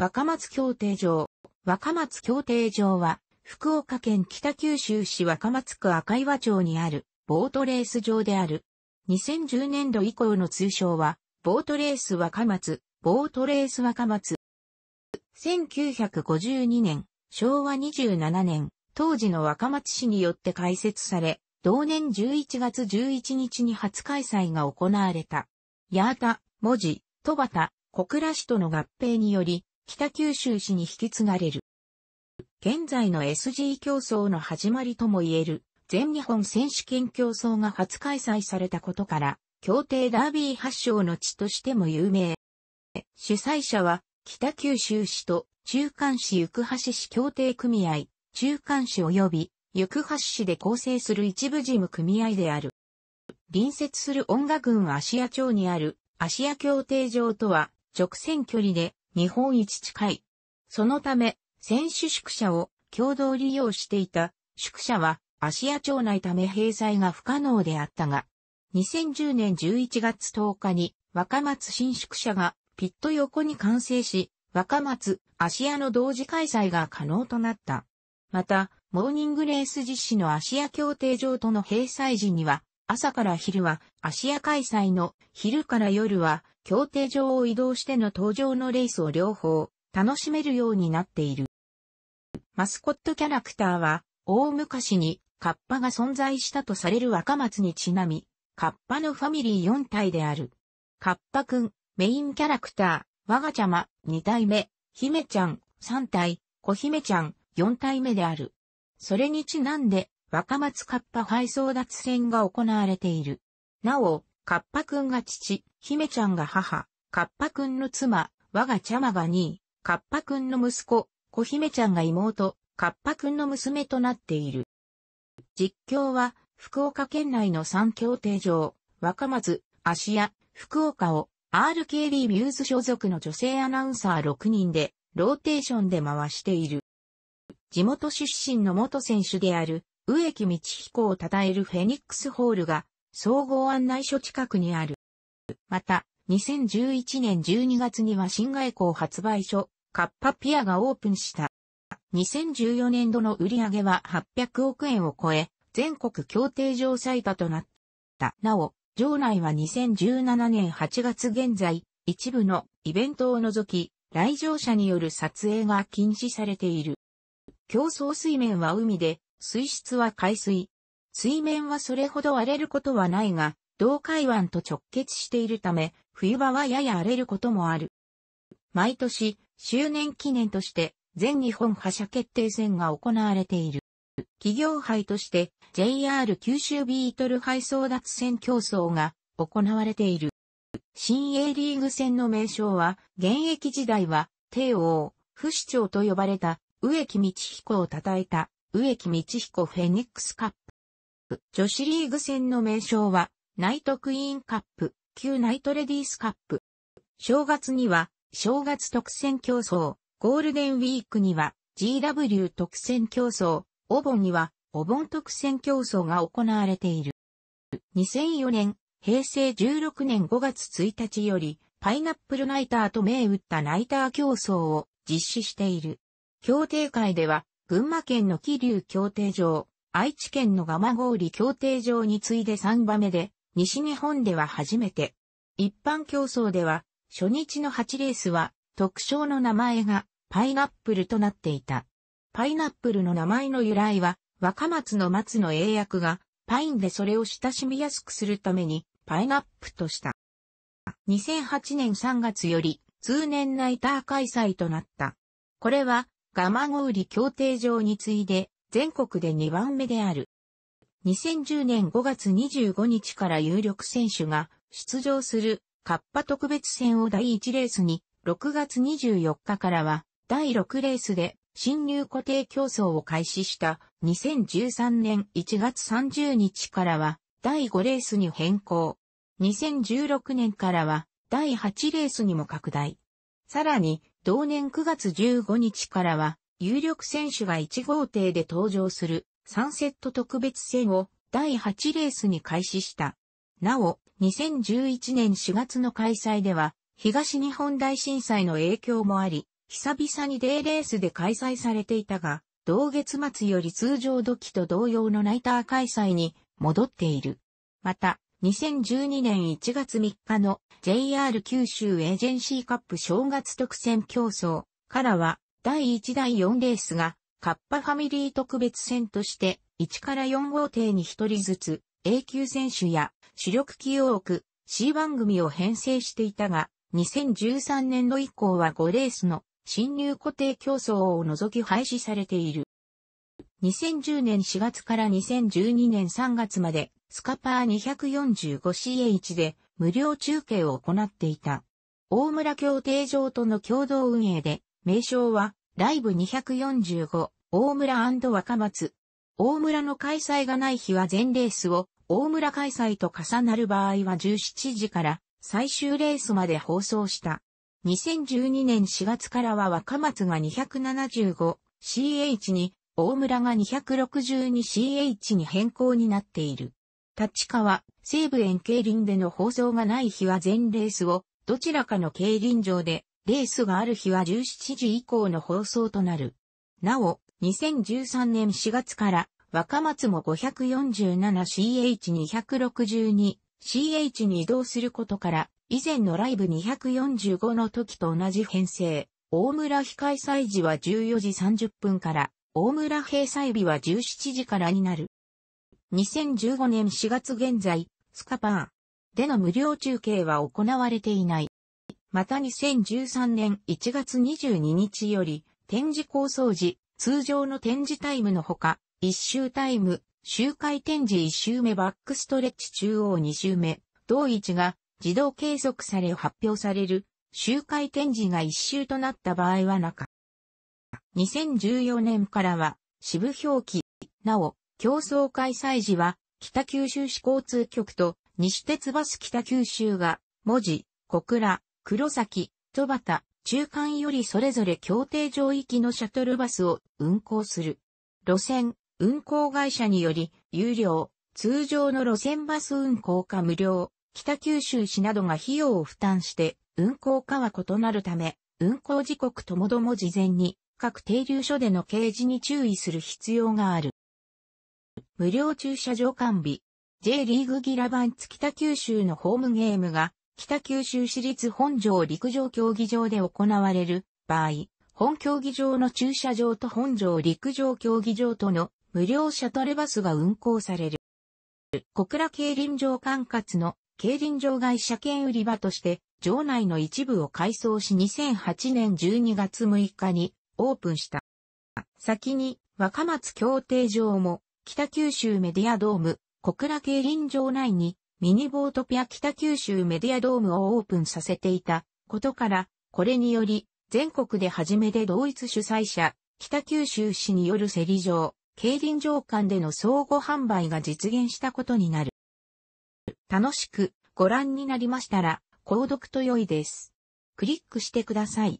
若松協定場。若松協定場は、福岡県北九州市若松区赤岩町にある、ボートレース場である。2010年度以降の通称は、ボートレース若松、ボートレース若松。1952年、昭和27年、当時の若松市によって開設され、同年11月11日に初開催が行われた。八幡、文字、戸端、小倉市との合併により、北九州市に引き継がれる。現在の SG 競争の始まりとも言える全日本選手権競争が初開催されたことから、協定ダービー発祥の地としても有名。主催者は北九州市と中間市行橋市協定組合、中間市及び行橋市で構成する一部事務組合である。隣接する音楽群芦屋町にある芦屋協定場とは直線距離で日本一近い。そのため、選手宿舎を共同利用していた宿舎は芦屋町内ため閉鎖が不可能であったが、2010年11月10日に若松新宿舎がピット横に完成し、若松、芦屋の同時開催が可能となった。また、モーニングレース実施の芦屋協定場との閉鎖時には、朝から昼は芦屋開催の昼から夜は競艇場を移動しての登場のレースを両方楽しめるようになっている。マスコットキャラクターは、大昔にカッパが存在したとされる若松にちなみ、カッパのファミリー4体である。カッパくん、メインキャラクター、我がちゃま、2体目、姫ちゃん、3体、小姫ちゃん、4体目である。それにちなんで、若松カッパ配送脱線が行われている。なお、カッパくんが父、姫ちゃんが母、カッパくんの妻、我がちゃまが兄、カッパくんの息子、小姫ちゃんが妹、カッパくんの娘となっている。実況は、福岡県内の三協定場、若松、芦屋、福岡を RKB ミューズ所属の女性アナウンサー6人で、ローテーションで回している。地元出身の元選手である、植木道彦を称えるフェニックスホールが、総合案内所近くにある。また、2011年12月には新外交発売所、カッパピアがオープンした。2014年度の売上は800億円を超え、全国協定上最多となった。なお、場内は2017年8月現在、一部のイベントを除き、来場者による撮影が禁止されている。競争水面は海で、水質は海水、水面はそれほど荒れることはないが、同海湾と直結しているため、冬場はやや荒れることもある。毎年、周年記念として、全日本覇者決定戦が行われている。企業杯として JR 九州ビートル杯争奪戦競争が行われている。新 A リーグ戦の名称は、現役時代は、帝王、不死鳥と呼ばれた、植木道彦を称えた、植木道彦フェニックスカップ。プ、女子リーグ戦の名称は、ナイトクイーンカップ、旧ナイトレディースカップ。正月には、正月特選競争、ゴールデンウィークには、GW 特選競争、お盆には、お盆特選競争が行われている。2004年、平成16年5月1日より、パイナップルナイターと銘打ったナイター競争を実施している。協定会では、群馬県の気流協定場、愛知県の蒲郡協定場に次いで3番目で、西日本では初めて。一般競争では、初日の8レースは、特徴の名前がパイナップルとなっていた。パイナップルの名前の由来は、若松の松の英訳が、パインでそれを親しみやすくするために、パイナップとした。2008年3月より、通年ナイター開催となった。これは、蒲郡協定場に次いで、全国で2番目である。2010年5月25日から有力選手が出場するカッパ特別戦を第1レースに、6月24日からは第6レースで新入固定競争を開始した2013年1月30日からは第5レースに変更。2016年からは第8レースにも拡大。さらに同年9月15日からは有力選手が1号艇で登場するサンセット特別戦を第8レースに開始した。なお、2011年4月の開催では、東日本大震災の影響もあり、久々にデーレースで開催されていたが、同月末より通常時と同様のナイター開催に戻っている。また、2012年1月3日の JR 九州エージェンシーカップ正月特選競争からは第1第4レースが、カッパファミリー特別戦として、1から4号艇に1人ずつ、A 級選手や主力を置区、C 番組を編成していたが、2013年度以降は5レースの新入固定競争を除き廃止されている。2010年4月から2012年3月までスカパー 245CH で無料中継を行っていた。大村協定場との共同運営で名称は、ライブ245、大村若松。大村の開催がない日は全レースを、大村開催と重なる場合は17時から最終レースまで放送した。2012年4月からは若松が 275CH に、大村が 262CH に変更になっている。立川、西部園競輪での放送がない日は全レースを、どちらかの競輪場でレースがある日は17時以降の放送となる。なお、2013年4月から若松も 547CH262、CH に移動することから、以前のライブ245の時と同じ編成。大村非開催時は14時30分から、大村閉催日は17時からになる。2015年4月現在、スカパーでの無料中継は行われていない。また2013年1月22日より、展示構想時、通常の展示タイムのほか、一周タイム、周回展示一周目バックストレッチ中央二周目、同位置が自動計測され発表される、周回展示が一周となった場合は中。2014年からは、支部表記、なお、競争開催時は、北九州市交通局と西鉄バス北九州が、文字、小倉、黒崎、戸端、中間よりそれぞれ協定上域のシャトルバスを運行する。路線、運行会社により、有料、通常の路線バス運行か無料、北九州市などが費用を負担して、運行かは異なるため、運行時刻ともども事前に、各停留所での掲示に注意する必要がある。無料駐車場完備。J リーグギラバンツ北九州のホームゲームが北九州市立本庄陸上競技場で行われる場合、本競技場の駐車場と本庄陸上競技場との無料シャトルバスが運行される。小倉競輪場管轄の競輪場外車券売り場として、場内の一部を改装し2008年12月6日にオープンした。先に若松協定場も北九州メディアドーム小倉競輪場内にミニボートピア北九州メディアドームをオープンさせていたことから、これにより、全国で初めて同一主催者、北九州市による競り場、競輪場間での相互販売が実現したことになる。楽しくご覧になりましたら、購読と良いです。クリックしてください。